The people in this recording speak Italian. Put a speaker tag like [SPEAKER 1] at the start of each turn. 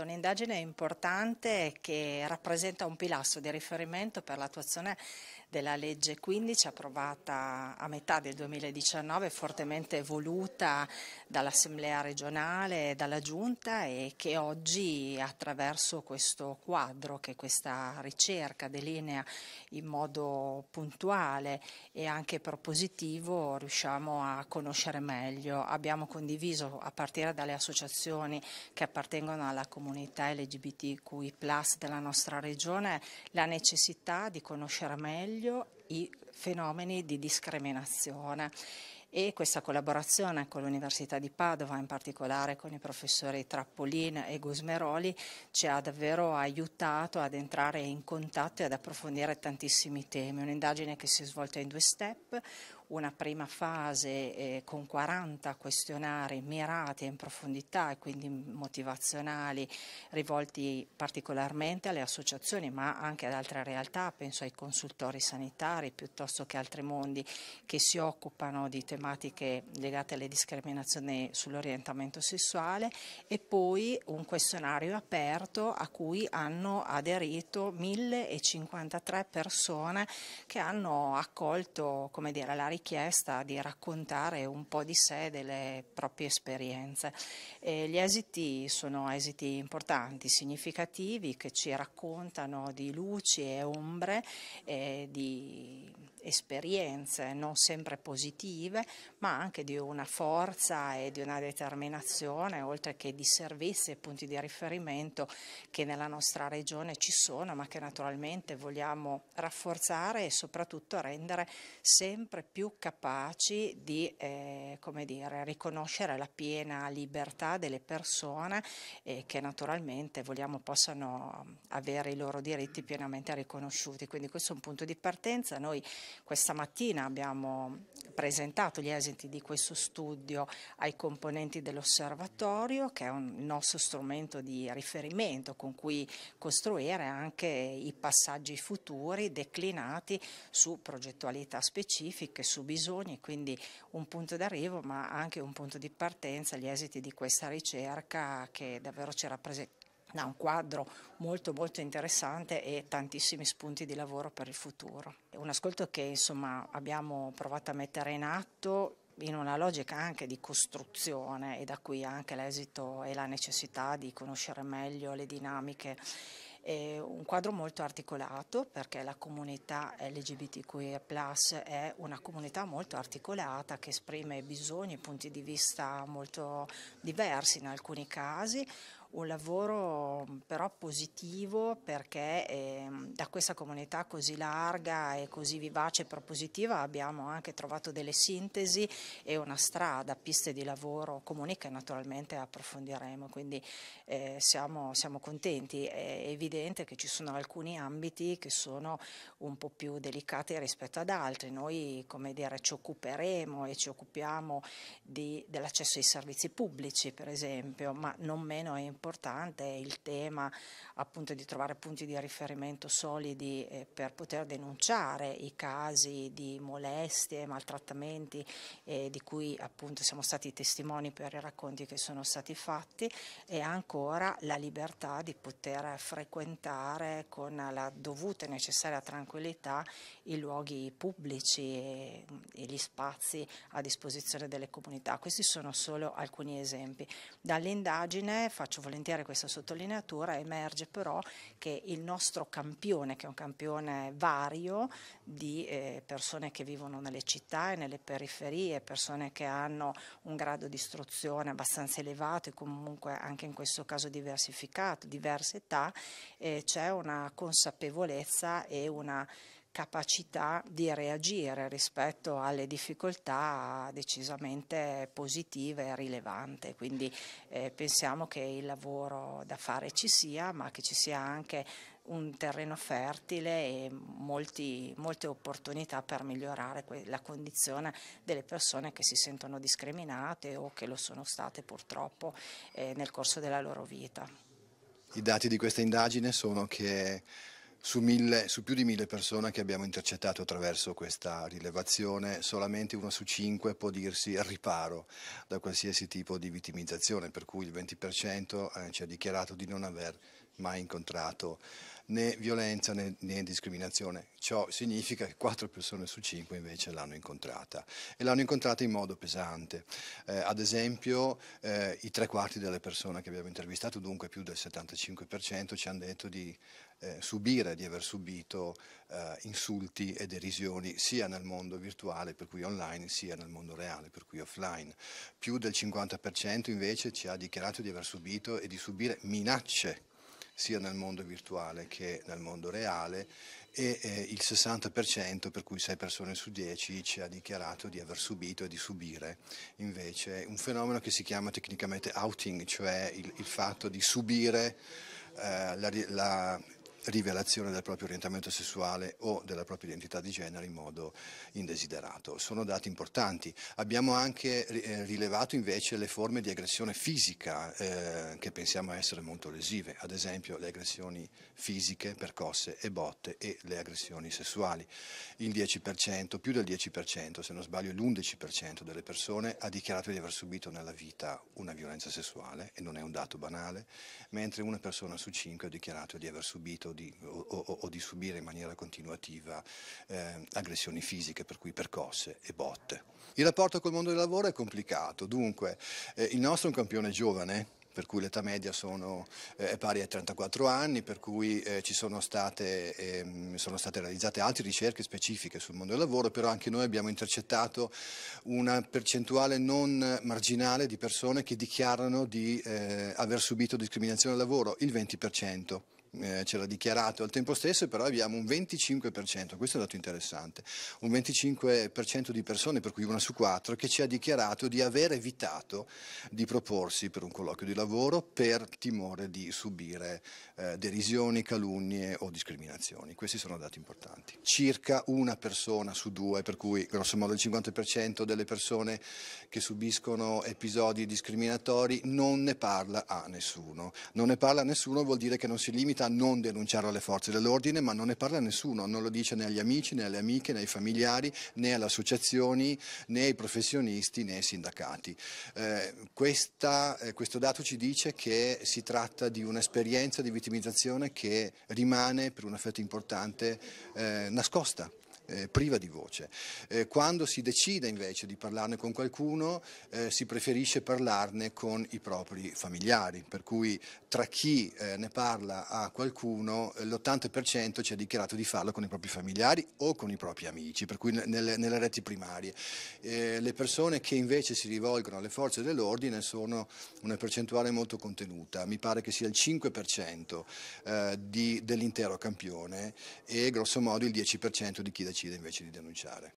[SPEAKER 1] Un'indagine importante che rappresenta un pilastro di riferimento per l'attuazione della legge 15 approvata a metà del 2019, fortemente voluta dall'Assemblea regionale e dalla Giunta e che oggi attraverso questo quadro che questa ricerca delinea in modo puntuale e anche propositivo riusciamo a conoscere meglio. Abbiamo condiviso a partire dalle associazioni che appartengono alla comunità LGBTQI della nostra regione la necessità di conoscere meglio meglio i fenomeni di discriminazione e questa collaborazione con l'Università di Padova, in particolare con i professori Trappolin e Gusmeroli, ci ha davvero aiutato ad entrare in contatto e ad approfondire tantissimi temi. Un'indagine che si è svolta in due step, una prima fase eh, con 40 questionari mirati in profondità e quindi motivazionali rivolti particolarmente alle associazioni ma anche ad altre realtà, penso ai consultori sanitari piuttosto che altri mondi che si occupano di tematiche legate alle discriminazioni sull'orientamento sessuale e poi un questionario aperto a cui hanno aderito 1053 persone che hanno accolto dire, la richiesta richiesta di raccontare un po' di sé, delle proprie esperienze. E gli esiti sono esiti importanti, significativi, che ci raccontano di luci e ombre, eh, di esperienze non sempre positive, ma anche di una forza e di una determinazione, oltre che di servizi e punti di riferimento che nella nostra regione ci sono, ma che naturalmente vogliamo rafforzare e soprattutto rendere sempre più capaci di eh, dire, riconoscere la piena libertà delle persone e eh, che naturalmente vogliamo possano avere i loro diritti pienamente riconosciuti. Quindi questo è un punto di partenza. Noi questa mattina abbiamo presentato gli esiti di questo studio ai componenti dell'osservatorio che è un, nostro strumento di riferimento con cui costruire anche i passaggi futuri declinati su progettualità specifiche, su bisogni, quindi un punto d'arrivo ma anche un punto di partenza, gli esiti di questa ricerca che davvero ci rappresenta un quadro molto molto interessante e tantissimi spunti di lavoro per il futuro. Un ascolto che insomma, abbiamo provato a mettere in atto in una logica anche di costruzione e da qui anche l'esito e la necessità di conoscere meglio le dinamiche è un quadro molto articolato perché la comunità LGBTQIA è una comunità molto articolata che esprime bisogni e punti di vista molto diversi in alcuni casi, un lavoro mm, però positivo perché eh, da questa comunità così larga e così vivace e propositiva abbiamo anche trovato delle sintesi e una strada, piste di lavoro comuni che naturalmente approfondiremo, quindi eh, siamo, siamo contenti. È evidente che ci sono alcuni ambiti che sono un po' più delicati rispetto ad altri. Noi, come dire, ci occuperemo e ci occupiamo dell'accesso ai servizi pubblici, per esempio, ma non meno è importante importante è il tema appunto di trovare punti di riferimento solidi eh, per poter denunciare i casi di molestie, maltrattamenti eh, di cui appunto siamo stati testimoni per i racconti che sono stati fatti e ancora la libertà di poter frequentare con la dovuta e necessaria tranquillità i luoghi pubblici e, e gli spazi a disposizione delle comunità. Questi sono solo alcuni esempi. Dall'indagine faccio volentieri volentieri questa sottolineatura, emerge però che il nostro campione, che è un campione vario di eh, persone che vivono nelle città e nelle periferie, persone che hanno un grado di istruzione abbastanza elevato e comunque anche in questo caso diversificato, diverse età, eh, c'è una consapevolezza e una capacità di reagire rispetto alle difficoltà decisamente positive e rilevante. Quindi eh, pensiamo che il lavoro da fare ci sia, ma che ci sia anche un terreno fertile e molti, molte opportunità per migliorare la condizione delle persone che si sentono discriminate o che lo sono state purtroppo eh, nel corso della loro vita.
[SPEAKER 2] I dati di questa indagine sono che su, mille, su, più di mille persone che abbiamo intercettato attraverso questa rilevazione, solamente uno su cinque può dirsi al riparo da qualsiasi tipo di vittimizzazione, per cui il 20% eh, ci ha dichiarato di non aver mai incontrato né violenza né, né discriminazione. Ciò significa che 4 persone su 5 invece l'hanno incontrata e l'hanno incontrata in modo pesante. Eh, ad esempio eh, i tre quarti delle persone che abbiamo intervistato, dunque più del 75%, ci hanno detto di eh, subire, di aver subito eh, insulti e derisioni sia nel mondo virtuale, per cui online, sia nel mondo reale, per cui offline. Più del 50% invece ci ha dichiarato di aver subito e di subire minacce sia nel mondo virtuale che nel mondo reale e eh, il 60% per cui 6 persone su 10 ci ha dichiarato di aver subito e di subire invece un fenomeno che si chiama tecnicamente outing, cioè il, il fatto di subire eh, la, la, rivelazione del proprio orientamento sessuale o della propria identità di genere in modo indesiderato. Sono dati importanti. Abbiamo anche eh, rilevato invece le forme di aggressione fisica eh, che pensiamo essere molto lesive, ad esempio le aggressioni fisiche, percosse e botte e le aggressioni sessuali. Il 10%, più del 10%, se non sbaglio l'11% delle persone ha dichiarato di aver subito nella vita una violenza sessuale e non è un dato banale, mentre una persona su cinque ha dichiarato di aver subito o di, o, o di subire in maniera continuativa eh, aggressioni fisiche, per cui percosse e botte. Il rapporto col mondo del lavoro è complicato, dunque eh, il nostro è un campione giovane, per cui l'età media sono, eh, è pari a 34 anni, per cui eh, ci sono state, eh, sono state, realizzate altre ricerche specifiche sul mondo del lavoro, però anche noi abbiamo intercettato una percentuale non marginale di persone che dichiarano di eh, aver subito discriminazione al lavoro, il 20% eh, ce l'ha dichiarato al tempo stesso, però abbiamo un 25%, questo è un dato interessante, un 25% di persone, per cui una su quattro, che ci ha dichiarato di aver evitato di proporsi per un colloquio di lavoro per timore di subire eh, derisioni, calunnie o discriminazioni. Questi sono dati importanti. Circa una persona su due, per cui grossomodo il 50% delle persone che subiscono episodi discriminatori non ne parla a nessuno. Non ne parla a nessuno vuol dire che non si limita possibilità non denunciare alle forze dell'ordine, ma non ne parla nessuno, non lo dice né agli amici, né alle amiche, né ai familiari, né alle associazioni, né ai professionisti, né ai sindacati. Eh, questa, eh, questo dato ci dice che si tratta di un'esperienza di vittimizzazione che rimane per un effetto importante eh, nascosta eh, priva di voce. Eh, quando si decide invece di parlarne con qualcuno eh, si preferisce parlarne con i propri familiari, per cui tra chi eh, ne parla a qualcuno eh, l'80% ci ha dichiarato di farlo con i propri familiari o con i propri amici, per cui nelle, nelle reti primarie. Eh, le persone che invece si rivolgono alle forze dell'ordine sono una percentuale molto contenuta, mi pare che sia il 5% dell'intero campione e grosso modo il 10% di chi decide decide invece di denunciare.